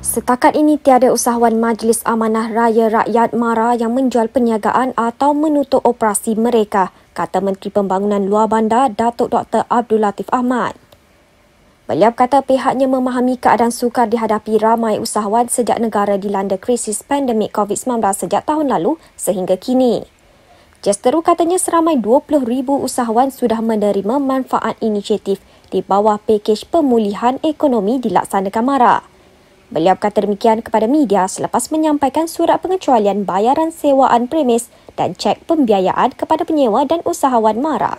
Setakat ini tiada usahawan Majlis Amanah Raya Rakyat MARA yang menjual perniagaan atau menutup operasi mereka, kata Menteri Pembangunan Luar Bandar Datuk Dr. Abdul Latif Ahmad. Beliau kata pihaknya memahami keadaan sukar dihadapi ramai usahawan sejak negara dilanda krisis pandemik COVID-19 sejak tahun lalu sehingga kini. Jesteru katanya seramai 20,000 usahawan sudah menerima manfaat inisiatif di bawah pakej pemulihan ekonomi dilaksanakan marah. Beliau berkata demikian kepada media selepas menyampaikan surat pengecualian bayaran sewaan premis dan cek pembiayaan kepada penyewa dan usahawan Mara.